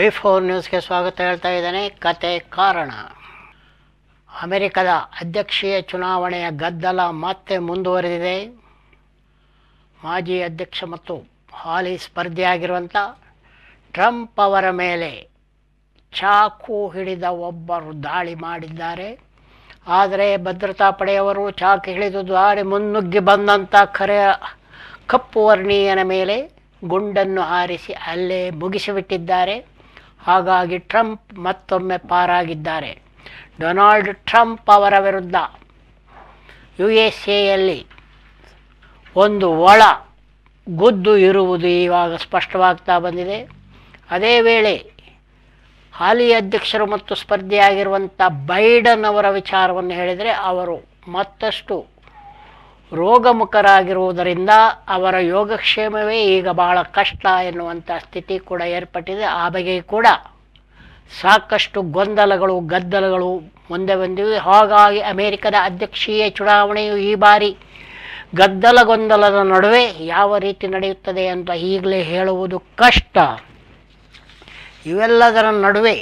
V four ನ್ಯೂಸ್ಗೆ ಸ್ವಾಗತ ಹೇಳ್ತಾ ಇದ್ದೇನೆ ಕತೆ ಕಾರಣ ಅಮೆರಿಕದ ಅಧ್ಯಕ್ಷೀಯ ಚುನಾವಣೆಯ ಗದ್ದಲ ಮತ್ತೆ ಮುಂದುವರೆದಿದೆ ಮಾಜಿ ಅಧ್ಯಕ್ಷ ಮತ್ತು ಹಾಲಿ ಸ್ಪರ್ಧಿಯಾಗಿರುವಂಥ ಟ್ರಂಪ್ ಅವರ ಮೇಲೆ ಚಾಕು ಹಿಡಿದ ಒಬ್ಬರು ದಾಳಿ ಮಾಡಿದ್ದಾರೆ ಆದರೆ ಭದ್ರತಾ ಪಡೆಯವರು ಚಾಕು ಹಿಡಿದು ದಾಳಿ ಮುನ್ನುಗ್ಗಿ ಬಂದಂಥ ಕರೆ ಕಪ್ಪು ವರ್ಣೀಯನ ಮೇಲೆ ಗುಂಡನ್ನು ಹಾರಿಸಿ ಅಲ್ಲೇ ಮುಗಿಸಿಬಿಟ್ಟಿದ್ದಾರೆ ಹಾಗಾಗಿ ಟ್ರಂಪ್ ಮತ್ತೊಮ್ಮೆ ಪಾರಾಗಿದ್ದಾರೆ ಡೊನಾಲ್ಡ್ ಟ್ರಂಪ್ ಅವರ ವಿರುದ್ಧ ಯು ಎಸ್ ಎಯಲ್ಲಿ ಒಂದು ಒಳ ಗುದ್ದು ಇರುವುದು ಇವಾಗ ಸ್ಪಷ್ಟವಾಗ್ತಾ ಬಂದಿದೆ ಅದೇ ವೇಳೆ ಹಾಲಿ ಅಧ್ಯಕ್ಷರು ಮತ್ತು ಸ್ಪರ್ಧಿಯಾಗಿರುವಂಥ ಬೈಡನ್ ಅವರ ವಿಚಾರವನ್ನು ಹೇಳಿದರೆ ಅವರು ಮತ್ತಷ್ಟು ರೋಗಮುಖರಾಗಿರುವುದರಿಂದ ಅವರ ಯೋಗಕ್ಷೇಮವೇ ಈಗ ಬಹಳ ಕಷ್ಟ ಎನ್ನುವಂಥ ಸ್ಥಿತಿ ಕೂಡ ಏರ್ಪಟ್ಟಿದೆ ಆ ಬಗ್ಗೆ ಕೂಡ ಸಾಕಷ್ಟು ಗೊಂದಲಗಳು ಗದ್ದಲಗಳು ಮುಂದೆ ಬಂದಿವೆ ಹಾಗಾಗಿ ಅಮೆರಿಕದ ಅಧ್ಯಕ್ಷೀಯ ಚುನಾವಣೆಯು ಈ ಬಾರಿ ಗದ್ದಲ ಗೊಂದಲದ ನಡುವೆ ಯಾವ ರೀತಿ ನಡೆಯುತ್ತದೆ ಅಂತ ಈಗಲೇ ಹೇಳುವುದು ಕಷ್ಟ ಇವೆಲ್ಲದರ ನಡುವೆ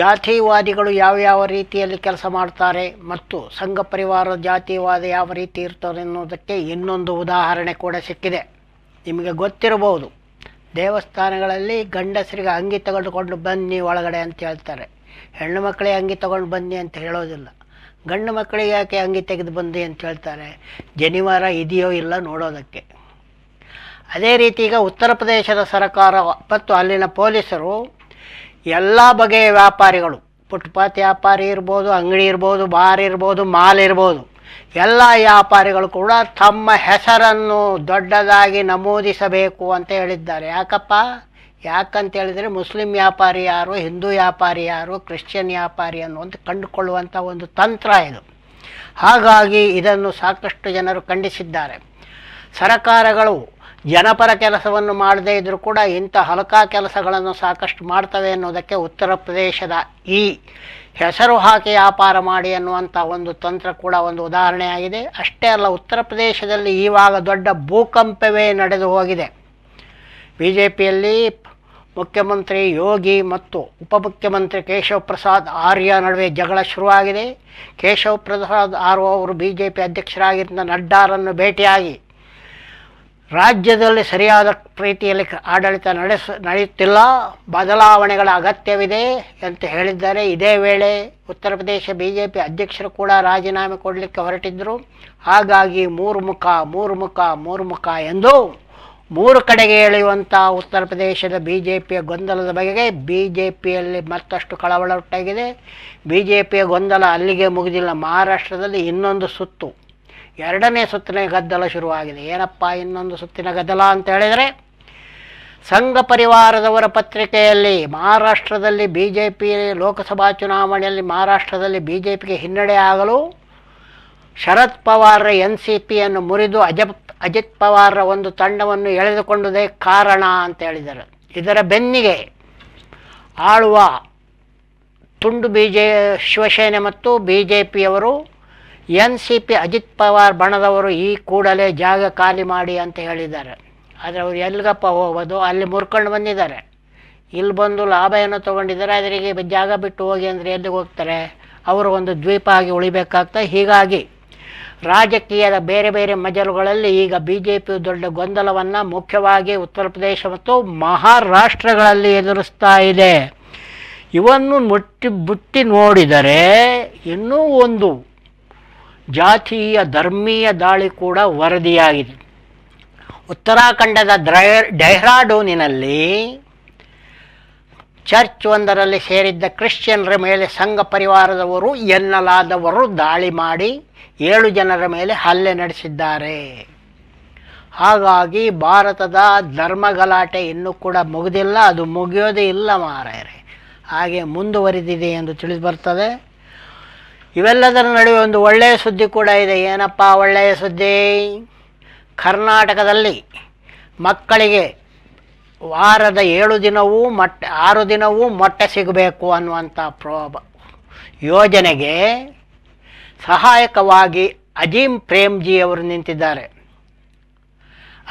ಜಾತಿವಾದಿಗಳು ಯಾವ್ಯಾವ ರೀತಿಯಲ್ಲಿ ಕೆಲಸ ಮಾಡ್ತಾರೆ ಮತ್ತು ಸಂಘ ಪರಿವಾರ ಜಾತಿವಾದ ಯಾವ ರೀತಿ ಇರ್ತದೆ ಎನ್ನುವುದಕ್ಕೆ ಇನ್ನೊಂದು ಉದಾಹರಣೆ ಕೂಡ ಸಿಕ್ಕಿದೆ ನಿಮಗೆ ಗೊತ್ತಿರಬಹುದು ದೇವಸ್ಥಾನಗಳಲ್ಲಿ ಗಂಡಸರಿಗೆ ಅಂಗಿ ತೆಗೆದುಕೊಂಡು ಬನ್ನಿ ಒಳಗಡೆ ಅಂತ ಹೇಳ್ತಾರೆ ಹೆಣ್ಣು ಮಕ್ಕಳಿಗೆ ಅಂಗಿ ತಗೊಂಡು ಬನ್ನಿ ಅಂತ ಹೇಳೋದಿಲ್ಲ ಗಂಡು ಮಕ್ಕಳಿಗೆ ಯಾಕೆ ಅಂಗಿ ತೆಗೆದು ಬನ್ನಿ ಅಂತ ಹೇಳ್ತಾರೆ ಜನಿವಾರ ಇದೆಯೋ ಇಲ್ಲ ನೋಡೋದಕ್ಕೆ ಅದೇ ರೀತಿ ಈಗ ಉತ್ತರ ಪ್ರದೇಶದ ಸರ್ಕಾರ ಮತ್ತು ಅಲ್ಲಿನ ಪೊಲೀಸರು ಎಲ್ಲ ಬಗೆಯ ವ್ಯಾಪಾರಿಗಳು ಫುಟ್ಪಾತ್ ವ್ಯಾಪಾರಿ ಇರ್ಬೋದು ಅಂಗಡಿ ಇರ್ಬೋದು ಬಾರ್ ಇರ್ಬೋದು ಮಾಲ್ ಇರ್ಬೋದು ಎಲ್ಲ ವ್ಯಾಪಾರಿಗಳು ಕೂಡ ತಮ್ಮ ಹೆಸರನ್ನು ದೊಡ್ಡದಾಗಿ ನಮೂದಿಸಬೇಕು ಅಂತ ಹೇಳಿದ್ದಾರೆ ಯಾಕಪ್ಪ ಯಾಕಂತೇಳಿದರೆ ಹೇಳಿದರೆ ಮುಸ್ಲಿಂ ವ್ಯಾಪಾರಿ ಯಾರು ಹಿಂದೂ ವ್ಯಾಪಾರಿ ಯಾರು ಕ್ರಿಶ್ಚಿಯನ್ ವ್ಯಾಪಾರಿ ಅನ್ನುವಂಥ ಕಂಡುಕೊಳ್ಳುವಂಥ ಒಂದು ತಂತ್ರ ಇದು ಹಾಗಾಗಿ ಇದನ್ನು ಸಾಕಷ್ಟು ಜನರು ಖಂಡಿಸಿದ್ದಾರೆ ಸರಕಾರಗಳು ಜನಪರ ಕೆಲಸವನ್ನು ಮಾಡದೇ ಇದ್ದರೂ ಕೂಡ ಇಂಥ ಹಲಕ ಕೆಲಸಗಳನ್ನು ಸಾಕಷ್ಟು ಮಾಡ್ತವೆ ಅನ್ನೋದಕ್ಕೆ ಉತ್ತರ ಪ್ರದೇಶದ ಈ ಹೆಸರು ಹಾಕಿ ವ್ಯಾಪಾರ ಮಾಡಿ ಅನ್ನುವಂಥ ಒಂದು ತಂತ್ರ ಕೂಡ ಒಂದು ಉದಾಹರಣೆಯಾಗಿದೆ ಅಷ್ಟೇ ಅಲ್ಲ ಉತ್ತರ ಪ್ರದೇಶದಲ್ಲಿ ಈವಾಗ ದೊಡ್ಡ ಭೂಕಂಪವೇ ನಡೆದು ಹೋಗಿದೆ ಬಿ ಜೆ ಪಿಯಲ್ಲಿ ಮುಖ್ಯಮಂತ್ರಿ ಯೋಗಿ ಮತ್ತು ಉಪಮುಖ್ಯಮಂತ್ರಿ ಕೇಶವ ಪ್ರಸಾದ್ ಆರ್ಯ ನಡುವೆ ಜಗಳ ಶುರುವಾಗಿದೆ ಕೇಶವ ಪ್ರಸಾದ್ ಆರ್ಯ ಅವರು ಬಿ ಜೆ ಪಿ ಅಧ್ಯಕ್ಷರಾಗಿದ್ದ ನಡ್ಡಾರನ್ನು ಭೇಟಿಯಾಗಿ ರಾಜ್ಯದಲ್ಲಿ ಸರಿಯಾದ ರೀತಿಯಲ್ಲಿ ಆಡಳಿತ ನಡೆಸ ನಡೆಯುತ್ತಿಲ್ಲ ಬದಲಾವಣೆಗಳ ಅಗತ್ಯವಿದೆ ಅಂತ ಹೇಳಿದ್ದಾರೆ ಇದೇ ವೇಳೆ ಉತ್ತರ ಪ್ರದೇಶ ಬಿ ಜೆ ಪಿ ಅಧ್ಯಕ್ಷರು ಕೂಡ ರಾಜೀನಾಮೆ ಕೊಡಲಿಕ್ಕೆ ಹೊರಟಿದ್ದರು ಹಾಗಾಗಿ ಮೂರು ಮುಖ ಮೂರು ಮುಖ ಮೂರು ಮುಖ ಎಂದು ಮೂರು ಕಡೆಗೆ ಎಳೆಯುವಂಥ ಉತ್ತರ ಪ್ರದೇಶದ ಬಿ ಜೆ ಪಿಯ ಗೊಂದಲದ ಬಗೆಗೆ ಬಿ ಜೆ ಪಿಯಲ್ಲಿ ಮತ್ತಷ್ಟು ಕಳವಳ ಉಂಟಾಗಿದೆ ಬಿ ಜೆ ಪಿಯ ಗೊಂದಲ ಅಲ್ಲಿಗೆ ಮುಗಿದಿಲ್ಲ ಮಹಾರಾಷ್ಟ್ರದಲ್ಲಿ ಇನ್ನೊಂದು ಸುತ್ತು ಎರಡನೇ ಸುತ್ತಿನ ಗದ್ದಲ ಶುರುವಾಗಿದೆ ಏನಪ್ಪ ಇನ್ನೊಂದು ಸುತ್ತಿನ ಗದ್ದಲ ಅಂತ ಹೇಳಿದರೆ ಸಂಘ ಪರಿವಾರದವರ ಪತ್ರಿಕೆಯಲ್ಲಿ ಮಹಾರಾಷ್ಟ್ರದಲ್ಲಿ ಬಿ ಜೆ ಪಿ ಲೋಕಸಭಾ ಚುನಾವಣೆಯಲ್ಲಿ ಮಹಾರಾಷ್ಟ್ರದಲ್ಲಿ ಬಿ ಜೆ ಪಿಗೆ ಹಿನ್ನಡೆ ಆಗಲು ಶರದ್ ಪವಾರ್ರ ಎನ್ ಸಿ ಪಿಯನ್ನು ಮುರಿದು ಅಜಪ್ ಅಜಿತ್ ಪವಾರ್ರ ಒಂದು ತಂಡವನ್ನು ಎಳೆದುಕೊಂಡುದೇ ಕಾರಣ ಅಂತ ಹೇಳಿದರು ಇದರ ಬೆನ್ನಿಗೆ ಆಳುವ ತುಂಡು ಬಿ ಜೆ ಶಿವಸೇನೆ ಮತ್ತು ಬಿ ಜೆ ಪಿಯವರು N C P Ajit Pawar ಬಣದವರು ಈ ಕೂಡಲೇ ಜಾಗ ಖಾಲಿ ಮಾಡಿ ಅಂತ ಹೇಳಿದ್ದಾರೆ ಆದರೆ ಅವರು ಎಲ್ಲಿಗಪ್ಪ ಹೋಗೋದು ಅಲ್ಲಿ ಮುರ್ಕೊಂಡು ಬಂದಿದ್ದಾರೆ ಇಲ್ಲಿ ಬಂದು ಲಾಭ ಏನೋ ತೊಗೊಂಡಿದ್ದಾರೆ ಅದರಿಗೆ ಜಾಗ ಬಿಟ್ಟು ಹೋಗಿ ಅಂದರೆ ಎಲ್ಲಿಗೆ ಹೋಗ್ತಾರೆ ಅವರು ಒಂದು ದ್ವೀಪ ಆಗಿ ಉಳಿಬೇಕಾಗ್ತದೆ ಹೀಗಾಗಿ ರಾಜಕೀಯದ ಬೇರೆ ಬೇರೆ ಮಜಲುಗಳಲ್ಲಿ ಈಗ ಬಿ ಜೆ ಪಿ ದೊಡ್ಡ ಗೊಂದಲವನ್ನು ಮುಖ್ಯವಾಗಿ ಉತ್ತರ ಪ್ರದೇಶ ಮತ್ತು ಮಹಾರಾಷ್ಟ್ರಗಳಲ್ಲಿ ಎದುರಿಸ್ತಾ ಇದೆ ಇವನ್ನು ಮುಟ್ಟಿ ಬುಟ್ಟಿ ನೋಡಿದರೆ ಇನ್ನೂ ಒಂದು ಜಾತೀಯ ಧರ್ಮೀಯ ದಾಳಿ ಕೂಡ ವರದಿಯಾಗಿದೆ ಉತ್ತರಾಖಂಡದ ಡ್ರೈ ಡೆಹ್ರಾಡೂನಿನಲ್ಲಿ ಚರ್ಚ್ ಒಂದರಲ್ಲಿ ಸೇರಿದ್ದ ಕ್ರಿಶ್ಚಿಯನ್ರ ಮೇಲೆ ಸಂಘ ಪರಿವಾರದವರು ಎನ್ನಲಾದವರು ದಾಳಿ ಮಾಡಿ ಏಳು ಜನರ ಮೇಲೆ ಹಲ್ಲೆ ನಡೆಸಿದ್ದಾರೆ ಹಾಗಾಗಿ ಭಾರತದ ಧರ್ಮ ಗಲಾಟೆ ಇನ್ನೂ ಕೂಡ ಮುಗಿದಿಲ್ಲ ಅದು ಮುಗಿಯೋದೇ ಇಲ್ಲ ಮಾರಾಯರೆ ಹಾಗೆ ಮುಂದುವರಿದಿದೆ ಎಂದು ತಿಳಿದು ಬರ್ತದೆ ಇವೆಲ್ಲದರ ನಡುವೆ ಒಂದು ಒಳ್ಳೆಯ ಸುದ್ದಿ ಕೂಡ ಇದೆ ಏನಪ್ಪ ಒಳ್ಳೆಯ ಸುದ್ದಿ ಕರ್ನಾಟಕದಲ್ಲಿ ಮಕ್ಕಳಿಗೆ ವಾರದ ಏಳು ದಿನವೂ ಮೊಟ್ಟೆ ಆರು ದಿನವೂ ಮೊಟ್ಟೆ ಸಿಗಬೇಕು ಅನ್ನುವಂಥ ಪ್ರೋಬ ಯೋಜನೆಗೆ ಸಹಾಯಕವಾಗಿ ಅಜೀಂ ಪ್ರೇಮ್ಜಿಯವರು ನಿಂತಿದ್ದಾರೆ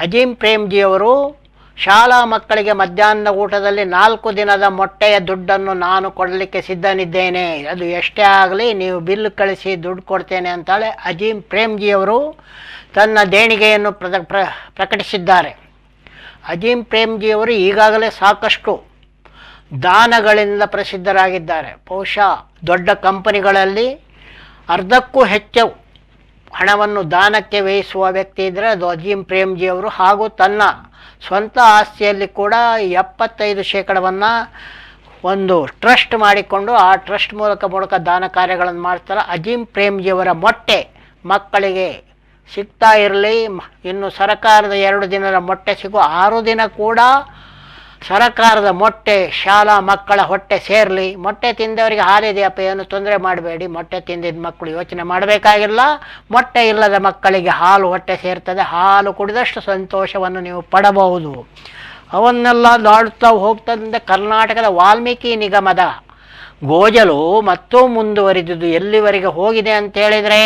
ಅಜೀಂ ಪ್ರೇಮ್ಜಿಯವರು ಶಾಲಾ ಮಕ್ಕಳಿಗೆ ಮಧ್ಯಾಹ್ನದ ಊಟದಲ್ಲಿ ನಾಲ್ಕು ದಿನದ ಮೊಟ್ಟೆಯ ದುಡ್ಡನ್ನು ನಾನು ಕೊಡಲಿಕ್ಕೆ ಸಿದ್ಧನಿದ್ದೇನೆ ಅದು ಎಷ್ಟೇ ಆಗಲಿ ನೀವು ಬಿಲ್ ಕಳಿಸಿ ದುಡ್ಡು ಕೊಡ್ತೇನೆ ಅಂತಾಳೆ ಅಜೀಂ ಪ್ರೇಮ್ಜಿಯವರು ತನ್ನ ದೇಣಿಗೆಯನ್ನು ಪ್ರ ಪ್ರಕಟಿಸಿದ್ದಾರೆ ಅಜೀಂ ಪ್ರೇಮ್ಜಿಯವರು ಈಗಾಗಲೇ ಸಾಕಷ್ಟು ದಾನಗಳಿಂದ ಪ್ರಸಿದ್ಧರಾಗಿದ್ದಾರೆ ಬಹುಶಃ ದೊಡ್ಡ ಕಂಪನಿಗಳಲ್ಲಿ ಅರ್ಧಕ್ಕೂ ಹೆಚ್ಚು ಹಣವನ್ನು ದಾನಕ್ಕೆ ವ್ಯಯಿಸುವ ವ್ಯಕ್ತಿ ಇದ್ದರೆ ಅದು ಅಜೀಂ ಪ್ರೇಮ್ಜಿಯವರು ಹಾಗೂ ತನ್ನ ಸ್ವಂತ ಆಸ್ತಿಯಲ್ಲಿ ಕೂಡ ಎಪ್ಪತ್ತೈದು ಶೇಕಡವನ್ನು ಒಂದು ಟ್ರಸ್ಟ್ ಮಾಡಿಕೊಂಡು ಆ ಟ್ರಸ್ಟ್ ಮೂಲಕ ಮೂಲಕ ದಾನ ಕಾರ್ಯಗಳನ್ನು ಮಾಡ್ತಾರೆ ಅಜೀಂ ಪ್ರೇಮ್ಜಿಯವರ ಮೊಟ್ಟೆ ಮಕ್ಕಳಿಗೆ ಸಿಗ್ತಾ ಇರಲಿ ಇನ್ನು ಸರ್ಕಾರದ ಎರಡು ದಿನದ ಮೊಟ್ಟೆ ಸಿಗುವ ಆರು ದಿನ ಕೂಡ ಸರಕಾರದ ಮೊಟ್ಟೆ ಶಾಲಾ ಮಕ್ಕಳ ಹೊಟ್ಟೆ ಸೇರಲಿ ಮೊಟ್ಟೆ ತಿಂದವರಿಗೆ ಹಾಲಿದೆಯಪ್ಪ ಏನು ತೊಂದರೆ ಮಾಡಬೇಡಿ ಮೊಟ್ಟೆ ತಿಂದಿದ್ದ ಮಕ್ಕಳು ಯೋಚನೆ ಮಾಡಬೇಕಾಗಿಲ್ಲ ಮೊಟ್ಟೆ ಇಲ್ಲದ ಮಕ್ಕಳಿಗೆ ಹಾಲು ಹೊಟ್ಟೆ ಸೇರ್ತದೆ ಹಾಲು ಕುಡಿದಷ್ಟು ಸಂತೋಷವನ್ನು ನೀವು ಪಡಬಹುದು ಅವನ್ನೆಲ್ಲ ದಾಡುತ್ತಾ ಹೋಗ್ತದಿಂದ ಕರ್ನಾಟಕದ ವಾಲ್ಮೀಕಿ ನಿಗಮದ ಗೋಜಲು ಮತ್ತೂ ಮುಂದುವರಿದಿದ್ದು ಎಲ್ಲಿವರೆಗೆ ಹೋಗಿದೆ ಅಂತೇಳಿದರೆ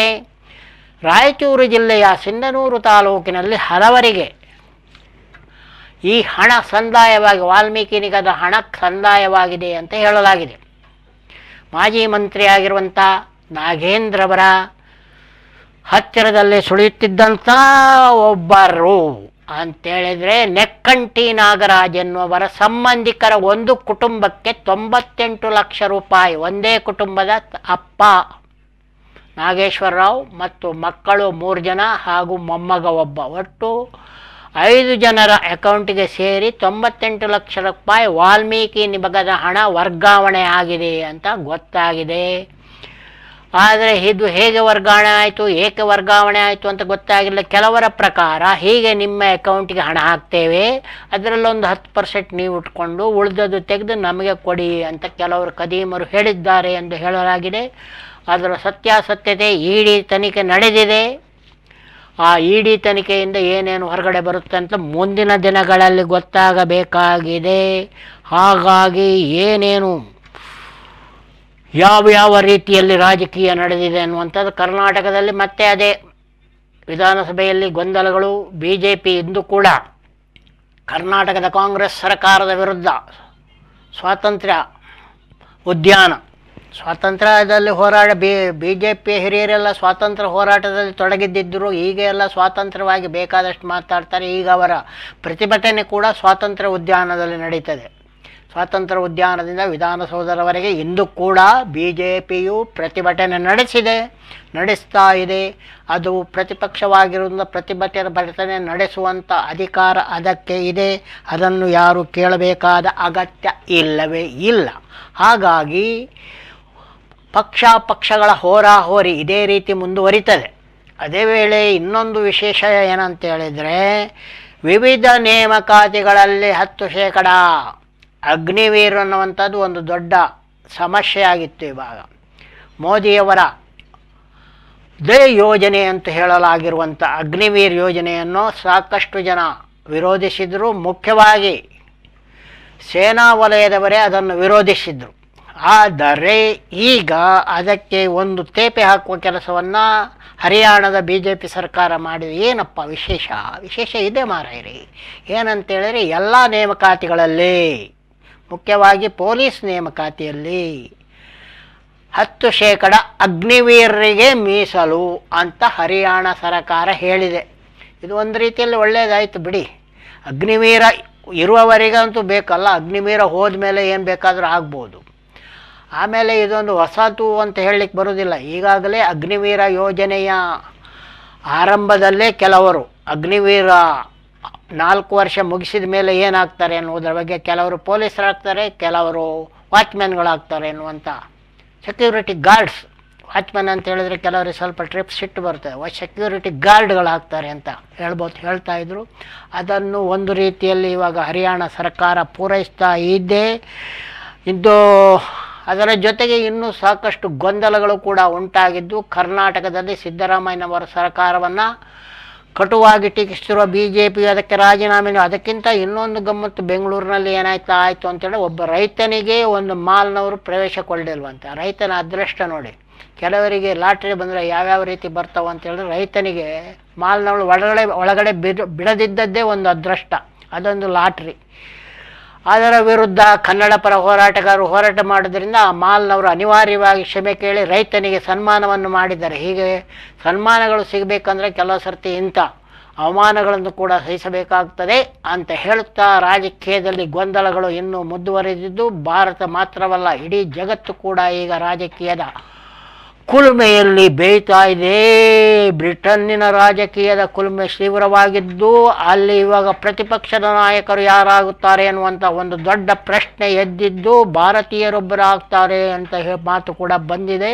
ರಾಯಚೂರು ಜಿಲ್ಲೆಯ ಸಿಂಧನೂರು ತಾಲೂಕಿನಲ್ಲಿ ಹಲವರಿಗೆ ಈ ಹಣ ಸಂದಾಯವಾಗಿ ವಾಲ್ಮೀಕಿ ಹಣ ಸಂದಾಯವಾಗಿದೆ ಅಂತ ಹೇಳಲಾಗಿದೆ ಮಾಜಿ ಆಗಿರುವಂಥ ನಾಗೇಂದ್ರವರ ಹತ್ತಿರದಲ್ಲಿ ಸುಳಿಯುತ್ತಿದ್ದಂಥ ಒಬ್ಬರು ಅಂತೇಳಿದರೆ ನೆಕ್ಕಂಟಿ ನಾಗರಾಜ್ ಎನ್ನುವರ ಸಂಬಂಧಿಕರ ಒಂದು ಕುಟುಂಬಕ್ಕೆ ತೊಂಬತ್ತೆಂಟು ಲಕ್ಷ ರೂಪಾಯಿ ಒಂದೇ ಕುಟುಂಬದ ಅಪ್ಪ ರಾವ್ ಮತ್ತು ಮಕ್ಕಳು ಮೂರು ಜನ ಹಾಗೂ ಮೊಮ್ಮಗ ಒಬ್ಬ ಒಟ್ಟು ಐದು ಜನರ ಅಕೌಂಟಿಗೆ ಸೇರಿ ತೊಂಬತ್ತೆಂಟು ಲಕ್ಷ ರೂಪಾಯಿ ವಾಲ್ಮೀಕಿ ನಿಮಗದ ಹಣ ವರ್ಗಾವಣೆ ಆಗಿದೆ ಅಂತ ಗೊತ್ತಾಗಿದೆ ಆದರೆ ಇದು ಹೇಗೆ ವರ್ಗಾವಣೆ ಆಯಿತು ಏಕೆ ವರ್ಗಾವಣೆ ಆಯಿತು ಅಂತ ಗೊತ್ತಾಗಿಲ್ಲ ಕೆಲವರ ಪ್ರಕಾರ ಹೀಗೆ ನಿಮ್ಮ ಅಕೌಂಟಿಗೆ ಹಣ ಹಾಕ್ತೇವೆ ಅದರಲ್ಲೊಂದು ಹತ್ತು ಪರ್ಸೆಂಟ್ ನೀವು ಇಟ್ಕೊಂಡು ಉಳಿದದ್ದು ತೆಗೆದು ನಮಗೆ ಕೊಡಿ ಅಂತ ಕೆಲವರು ಕದೀಮರು ಹೇಳಿದ್ದಾರೆ ಎಂದು ಹೇಳಲಾಗಿದೆ ಅದರ ಸತ್ಯಾಸತ್ಯತೆ ಇಡೀ ತನಿಖೆ ನಡೆದಿದೆ ಆ ಇಡಿ ತನಿಖೆಯಿಂದ ಏನೇನು ಹೊರಗಡೆ ಬರುತ್ತೆ ಅಂತ ಮುಂದಿನ ದಿನಗಳಲ್ಲಿ ಗೊತ್ತಾಗಬೇಕಾಗಿದೆ ಹಾಗಾಗಿ ಏನೇನು ಯಾವ ಯಾವ ರೀತಿಯಲ್ಲಿ ರಾಜಕೀಯ ನಡೆದಿದೆ ಅನ್ನುವಂಥದ್ದು ಕರ್ನಾಟಕದಲ್ಲಿ ಮತ್ತೆ ಅದೇ ವಿಧಾನಸಭೆಯಲ್ಲಿ ಗೊಂದಲಗಳು ಬಿ ಜೆ ಪಿ ಇಂದು ಕೂಡ ಕರ್ನಾಟಕದ ಕಾಂಗ್ರೆಸ್ ಸರ್ಕಾರದ ವಿರುದ್ಧ ಸ್ವಾತಂತ್ರ್ಯ ಉದ್ಯಾನ ಸ್ವಾತಂತ್ರ್ಯದಲ್ಲಿ ಹೋರಾಡ ಬಿ ಬಿ ಜೆ ಪಿ ಹಿರಿಯರೆಲ್ಲ ಸ್ವಾತಂತ್ರ್ಯ ಹೋರಾಟದಲ್ಲಿ ತೊಡಗಿದ್ದಿದ್ದರು ಈಗ ಎಲ್ಲ ಸ್ವಾತಂತ್ರ್ಯವಾಗಿ ಬೇಕಾದಷ್ಟು ಮಾತಾಡ್ತಾರೆ ಈಗ ಅವರ ಪ್ರತಿಭಟನೆ ಕೂಡ ಸ್ವಾತಂತ್ರ್ಯ ಉದ್ಯಾನದಲ್ಲಿ ನಡೀತದೆ ಸ್ವಾತಂತ್ರ್ಯ ಉದ್ಯಾನದಿಂದ ವಿಧಾನಸೌಧದವರೆಗೆ ಇಂದು ಕೂಡ ಬಿ ಜೆ ಪಿಯು ಪ್ರತಿಭಟನೆ ನಡೆಸಿದೆ ನಡೆಸ್ತಾ ಇದೆ ಅದು ಪ್ರತಿಪಕ್ಷವಾಗಿರುವುದರಿಂದ ಪ್ರತಿಭಟನೆ ಭಟನೆ ನಡೆಸುವಂಥ ಅಧಿಕಾರ ಅದಕ್ಕೆ ಇದೆ ಅದನ್ನು ಯಾರು ಕೇಳಬೇಕಾದ ಅಗತ್ಯ ಇಲ್ಲವೇ ಇಲ್ಲ ಹಾಗಾಗಿ ಪಕ್ಷ ಪಕ್ಷಗಳ ಹೋರಾಹೋರಿ ಇದೇ ರೀತಿ ಮುಂದುವರಿತದೆ ಅದೇ ವೇಳೆ ಇನ್ನೊಂದು ವಿಶೇಷ ಏನಂತ ಹೇಳಿದರೆ ವಿವಿಧ ನೇಮಕಾತಿಗಳಲ್ಲಿ ಹತ್ತು ಶೇಕಡ ಅಗ್ನಿವೀರ್ ಅನ್ನುವಂಥದ್ದು ಒಂದು ದೊಡ್ಡ ಸಮಸ್ಯೆಯಾಗಿತ್ತು ಇವಾಗ ಮೋದಿಯವರ ದೇ ಯೋಜನೆ ಅಂತ ಹೇಳಲಾಗಿರುವಂಥ ಅಗ್ನಿವೀರ್ ಯೋಜನೆಯನ್ನು ಸಾಕಷ್ಟು ಜನ ವಿರೋಧಿಸಿದರು ಮುಖ್ಯವಾಗಿ ಸೇನಾ ವಲಯದವರೇ ಅದನ್ನು ವಿರೋಧಿಸಿದರು ಆದರೆ ಈಗ ಅದಕ್ಕೆ ಒಂದು ತೇಪೆ ಹಾಕುವ ಕೆಲಸವನ್ನು ಹರಿಯಾಣದ ಬಿ ಜೆ ಪಿ ಸರ್ಕಾರ ಮಾಡಿದೆ ಏನಪ್ಪ ವಿಶೇಷ ವಿಶೇಷ ಇದೆ ಮಾರಾಯರಿ ಏನಂತೇಳಿದರೆ ಎಲ್ಲ ನೇಮಕಾತಿಗಳಲ್ಲಿ ಮುಖ್ಯವಾಗಿ ಪೊಲೀಸ್ ನೇಮಕಾತಿಯಲ್ಲಿ ಹತ್ತು ಶೇಕಡ ಅಗ್ನಿವೀರರಿಗೆ ಮೀಸಲು ಅಂತ ಹರಿಯಾಣ ಸರ್ಕಾರ ಹೇಳಿದೆ ಇದು ಒಂದು ರೀತಿಯಲ್ಲಿ ಒಳ್ಳೆಯದಾಯಿತು ಬಿಡಿ ಅಗ್ನಿವೀರ ಇರುವವರಿಗಂತೂ ಬೇಕಲ್ಲ ಅಗ್ನಿವೀರ ಹೋದ ಮೇಲೆ ಏನು ಬೇಕಾದರೂ ಆಗ್ಬೋದು ಆಮೇಲೆ ಇದೊಂದು ಹೊಸತು ಅಂತ ಹೇಳಲಿಕ್ಕೆ ಬರೋದಿಲ್ಲ ಈಗಾಗಲೇ ಅಗ್ನಿವೀರ ಯೋಜನೆಯ ಆರಂಭದಲ್ಲೇ ಕೆಲವರು ಅಗ್ನಿವೀರ ನಾಲ್ಕು ವರ್ಷ ಮುಗಿಸಿದ ಮೇಲೆ ಏನಾಗ್ತಾರೆ ಅನ್ನುವುದರ ಬಗ್ಗೆ ಕೆಲವರು ಪೊಲೀಸರಾಗ್ತಾರೆ ಕೆಲವರು ವಾಚ್ಮ್ಯಾನ್ಗಳಾಗ್ತಾರೆ ಅನ್ನುವಂಥ ಸೆಕ್ಯೂರಿಟಿ ಗಾರ್ಡ್ಸ್ ವಾಚ್ಮ್ಯಾನ್ ಅಂತ ಹೇಳಿದ್ರೆ ಕೆಲವರಿಗೆ ಸ್ವಲ್ಪ ಟ್ರಿಪ್ ಸಿಟ್ಟು ವಾ ಸೆಕ್ಯೂರಿಟಿ ಗಾರ್ಡ್ಗಳಾಗ್ತಾರೆ ಅಂತ ಹೇಳ್ಬೋದು ಹೇಳ್ತಾ ಇದ್ರು ಅದನ್ನು ಒಂದು ರೀತಿಯಲ್ಲಿ ಇವಾಗ ಹರಿಯಾಣ ಸರ್ಕಾರ ಪೂರೈಸ್ತಾ ಇದ್ದೇ ಇಂದು ಅದರ ಜೊತೆಗೆ ಇನ್ನೂ ಸಾಕಷ್ಟು ಗೊಂದಲಗಳು ಕೂಡ ಉಂಟಾಗಿದ್ದು ಕರ್ನಾಟಕದಲ್ಲಿ ಸಿದ್ದರಾಮಯ್ಯನವರ ಸರ್ಕಾರವನ್ನು ಕಟುವಾಗಿ ಟೀಕಿಸ್ತಿರುವ ಬಿ ಜೆ ಪಿ ಅದಕ್ಕೆ ರಾಜೀನಾಮೆ ಅದಕ್ಕಿಂತ ಇನ್ನೊಂದು ಗಮ್ಮತ್ತು ಬೆಂಗಳೂರಿನಲ್ಲಿ ಏನಾಯ್ತಾ ಆಯಿತು ಅಂತೇಳಿ ಒಬ್ಬ ರೈತನಿಗೆ ಒಂದು ಮಾಲ್ನವರು ಪ್ರವೇಶ ಕೊಡಲಿಲ್ವಂತೆ ರೈತನ ಅದೃಷ್ಟ ನೋಡಿ ಕೆಲವರಿಗೆ ಲಾಟ್ರಿ ಬಂದರೆ ಯಾವ್ಯಾವ ರೀತಿ ಬರ್ತಾವೆ ಅಂತೇಳಿ ರೈತನಿಗೆ ಮಾಲ್ನವಳು ಒಳಗಡೆ ಒಳಗಡೆ ಬಿಡದಿದ್ದದ್ದೇ ಒಂದು ಅದೃಷ್ಟ ಅದೊಂದು ಲಾಟ್ರಿ ಅದರ ವಿರುದ್ಧ ಕನ್ನಡ ಪರ ಹೋರಾಟಗಾರರು ಹೋರಾಟ ಮಾಡೋದ್ರಿಂದ ಮಾಲ್ನವರು ಅನಿವಾರ್ಯವಾಗಿ ಕ್ಷಮೆ ಕೇಳಿ ರೈತನಿಗೆ ಸನ್ಮಾನವನ್ನು ಮಾಡಿದ್ದಾರೆ ಹೀಗೆ ಸನ್ಮಾನಗಳು ಸಿಗಬೇಕಂದ್ರೆ ಕೆಲವು ಸರ್ತಿ ಇಂಥ ಅವಮಾನಗಳನ್ನು ಕೂಡ ಸಹಿಸಬೇಕಾಗ್ತದೆ ಅಂತ ಹೇಳುತ್ತಾ ರಾಜಕೀಯದಲ್ಲಿ ಗೊಂದಲಗಳು ಇನ್ನೂ ಮುಂದುವರೆದಿದ್ದು ಭಾರತ ಮಾತ್ರವಲ್ಲ ಇಡೀ ಜಗತ್ತು ಕೂಡ ಈಗ ರಾಜಕೀಯದ ಕುಲುಮೆಯಲ್ಲಿ ಬೇಯ್ತಾ ಇದೆ ಬ್ರಿಟನ್ನಿನ ರಾಜಕೀಯದ ಕುಲುಮೆ ತೀವ್ರವಾಗಿದ್ದು ಅಲ್ಲಿ ಇವಾಗ ಪ್ರತಿಪಕ್ಷದ ನಾಯಕರು ಯಾರಾಗುತ್ತಾರೆ ಎನ್ನುವಂಥ ಒಂದು ದೊಡ್ಡ ಪ್ರಶ್ನೆ ಎದ್ದಿದ್ದು ಭಾರತೀಯರೊಬ್ಬರಾಗ್ತಾರೆ ಅಂತ ಮಾತು ಕೂಡ ಬಂದಿದೆ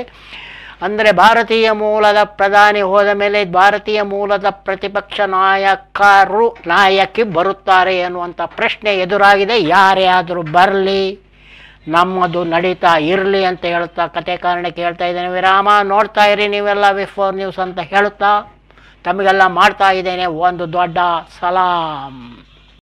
ಅಂದರೆ ಭಾರತೀಯ ಮೂಲದ ಪ್ರಧಾನಿ ಹೋದ ಮೇಲೆ ಭಾರತೀಯ ಮೂಲದ ಪ್ರತಿಪಕ್ಷ ನಾಯಕರು ನಾಯಕಿ ಬರುತ್ತಾರೆ ಎನ್ನುವಂಥ ಪ್ರಶ್ನೆ ಎದುರಾಗಿದೆ ಯಾರೇ ಆದರೂ ಬರಲಿ ನಮ್ಮದು ನಡೀತಾ ಇರಲಿ ಅಂತ ಹೇಳ್ತಾ ಕತೆ ಕಾರಣಕ್ಕೆ ಹೇಳ್ತಾ ಇದ್ದೇನೆ ವಿರಾಮ ನೋಡ್ತಾ ಇರಿ ನೀವೆಲ್ಲ ಬಿಫೋರ್ ನ್ಯೂಸ್ ಅಂತ ಹೇಳುತ್ತಾ ತಮಗೆಲ್ಲ ಮಾಡ್ತಾ ಇದ್ದೇನೆ ಒಂದು ದೊಡ್ಡ ಸಲಾಂ